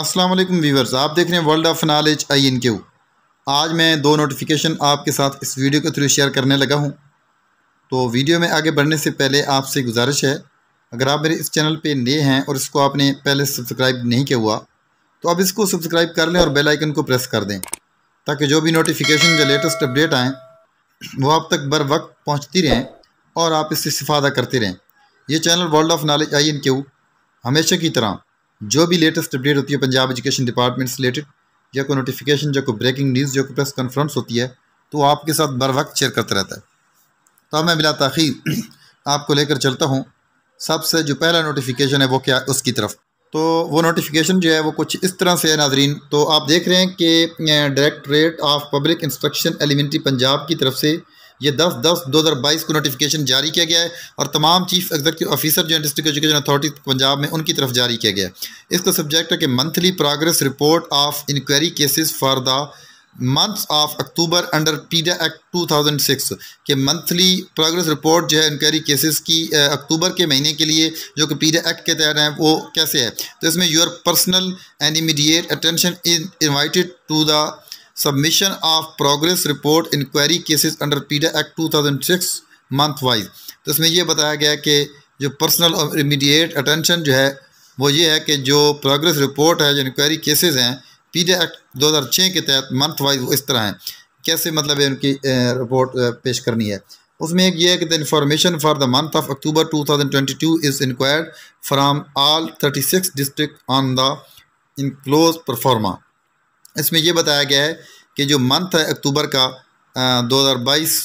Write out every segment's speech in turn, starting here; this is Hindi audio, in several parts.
असलम व्यूवर्स आप देख रहे हैं world of knowledge I N Q आज मैं दो नोटिफिकेशन आपके साथ इस वीडियो के थ्रू शेयर करने लगा हूं तो वीडियो में आगे बढ़ने से पहले आपसे गुजारिश है अगर आप मेरे इस चैनल पे नए हैं और इसको आपने पहले सब्सक्राइब नहीं किया हुआ तो आप इसको सब्सक्राइब कर लें और बेल आइकन को प्रेस कर दें ताकि जो भी नोटिफिकेशन या लेटेस्ट अपडेट आएँ वो आप तक बर वक्त पहुँचती रहें और आप इससे इस्तादा करते रहें यह channel world of knowledge I N Q हमेशा की तरह जो भी लेटेस्ट अपडेट होती है पंजाब एजुकेशन डिपार्टमेंट से रिलेटेड या कोई नोटिफिकेशन जो कोई ब्रेकिंग न्यूज़ जो कोई प्रेस कॉन्फ्रेंस होती है तो वो आपके साथ बर वक्त शेयर करता रहता है तो अब मैं बिला तखीर आपको लेकर चलता हूँ सबसे जो पहला नोटिफिकेशन है वो क्या उसकी तरफ तो वो नोटिफिकेशन जो है वो कुछ इस तरह से है नाजरीन तो आप देख रहे हैं कि directorate of public instruction elementary Punjab की तरफ से ये दस दस दो हज़ार बाईस को नोटिफिकेशन जारी किया गया है और तमाम चीफ एग्जीक्यूटिव ऑफिसर जो डिस्ट्रिक्ट एजुकेशन अथॉरिटी पंजाब में उनकी तरफ जारी किया गया है इसका सब्जेक्ट है कि monthly progress report of inquiry cases for the months of October under PEEDA act 2006 के मंथली प्रोग्रेस रिपोर्ट जो है इंक्वायरी केसेस की अक्टूबर के महीने के लिए जो कि पीडा एक्ट के तहत हैं वो कैसे है तो इसमें your personal and immediate attention is invited to the submission of progress report inquiry cases under PETA Act 2006 month wise तो इसमें यह बताया गया कि जो पर्सनल और इमीडिएट अटेंशन जो है वो ये है कि जो प्रोग्रेस रिपोर्ट है जो इंक्वायरी केसेस हैं पीडे एक्ट 2006 के तहत मंथ वाइज वो इस तरह हैं कैसे मतलब है उनकी रिपोर्ट पेश करनी है उसमें एक ये है कि the information for the month of October 2022 is inquired from all 36 district on the enclose proforma इसमें यह बताया गया है कि जो मंथ है अक्टूबर का दो हज़ार बाईस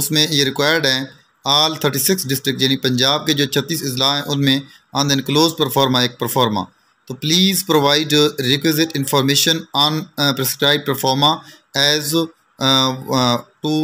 उसमें ये रिक्वायर्ड हैं आल थर्टी सिक्स डिस्ट्रिक्ट यानी पंजाब के जो छत्तीस अजला हैं उनमें ऑन इनक्लोज परफॉर्मा एक परफॉर्मा तो please provide requisite information on prescribe proforma as two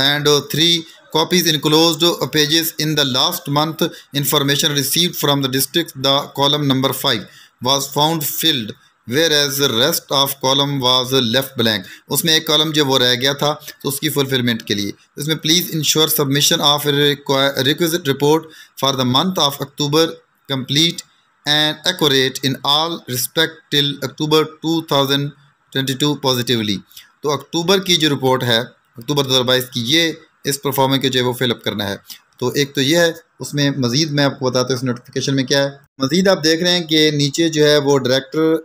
and three copies enclose pages in the last month information receive from the district the column number five was found filled whereas rest of column was left blank उसमें एक कॉलम जो वो रह गया था तो उसकी फुलफिलमेंट के लिए इसमें please ensure submission of request report for the month of October complete and accurate in all respect till October 2022 positively तो अक्टूबर की जो रिपोर्ट है अक्टूबर 2022 की ये इस परफॉर्मेंस के जो है वो फिलअप करना है तो एक तो ये है उसमें मज़ीद मैं आपको बताता हूँ इस नोटिफिकेशन में क्या है मज़ीद आप देख रहे हैं कि नीचे जो है वो डायरेक्टर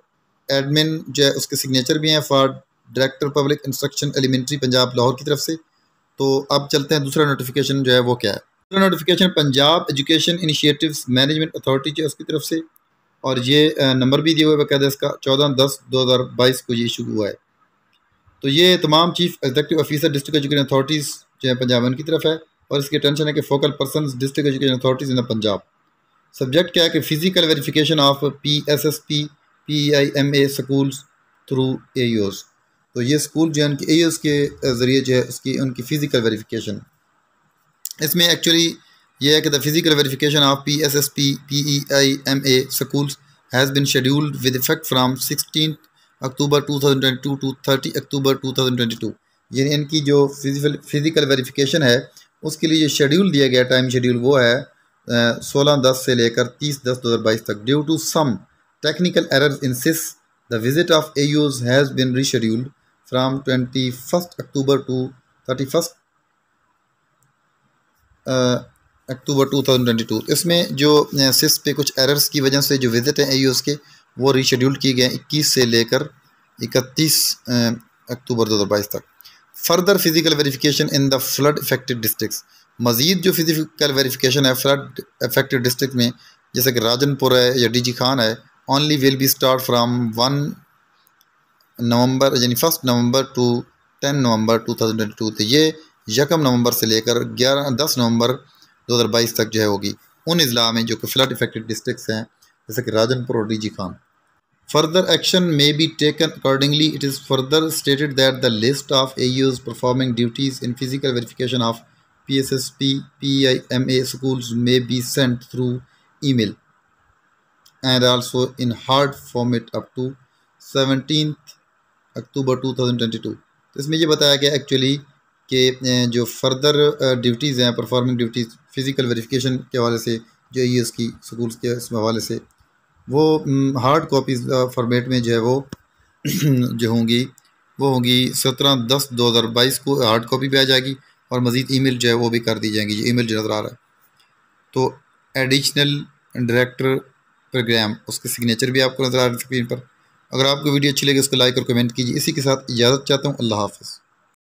एडमिन जो है उसके सिग्नेचर भी हैं for director public instruction elementary Punjab Lahore की तरफ से तो अब चलते हैं दूसरा नोटिफिकेशन जो है वो क्या है दूसरा notification Punjab education initiative management authority जो है उसकी तरफ से और ये नंबर भी दिए हुए बकायदे इसका चौदह दस दो हज़ार बाईस को ये इशू हुआ है तो ये तमाम chief executive officer district education authorities जो है पंजाब उनकी तरफ है और इसकी टेंशन है कि focal person district education authorities in Punjab subject क्या है कि physical verification of P S S P P I M A school through a तो ये स्कूल जो है उनके ए e के ज़रिए जो है उसकी उनकी फ़िज़िकल वेरिफिकेशन इसमें एक्चुअली यह है कि the physical verification of P S S P P E I M A school has been scheduled with effect from sixteen October two thousand twenty two to thirty October two thousand twenty two यानी इनकी जो फिजिकल फिज़िकल वेरीफिकेशन है उसके लिए जो शेड्यूल दिया गया टाइम शेड्यूल वो है सोलह दस से लेकर तीस दस दो हज़ार बाईस तक due to some Technical errors insist the visit of AUs has been rescheduled from 21st October to 31st uh, October two इसमें जो सिस uh, पे कुछ एरर्स की वजह से जो विजिट हैं ए के वो रिशेड्यूल किए गए इक्कीस से लेकर इकतीस अक्टूबर uh, दो हज़ार बाईस तक further physical verification in the flood effected districts मज़ीद जो फिजिकल वेरिफिकेशन है फ्लड अफेक्टेड डिस्ट्रिक्ट में जैसे कि राजनपुर है या डी जी खान है only will be start from one November यानी first November to ten November two thousand twenty two तो ये यकम नवंबर से लेकर ग्यारह दस नवंबर दो हज़ार बाईस तक जो है होगी उन अजला में जो कि फ्लड इफेक्टेड डिस्ट्रिक्स हैं जैसे कि राजनपुर और DG Khan further action may be taken accordingly it is further stated that the list of AEOs performing duties in physical verification of P S S P P I M A school may be sent through email and also in hard format up to 17th October 2022 तो इसमें ये बताया गया एक्चुअली कि जो फर्दर ड्यूटीज़ हैं परफॉर्मिंग ड्यूटीज़ फ़िज़िकल वेरिफिकेशन के हवाले से जो ई एस की स्कूल के हवाले से वो हार्ड कापीज फॉर्मेट में जो है वो जो होंगी वो होंगी सत्रह दस दो हज़ार बाईस को हार्ड कापी भी आ जाएगी और मज़ीद ई मेल जो है वो भी कर दी जाएंगी ये ई मेल जो नज़र आ रहा है तो एडिशनल डायरेक्टर पर ग्राम उसकी सिग्नेचर भी आपको नजर आ रही स्क्रीन पर अगर आपको वीडियो अच्छी लगे उसको लाइक और कमेंट कीजिए इसी के साथ इजाज़त चाहता हूँ अल्लाह हाफिज़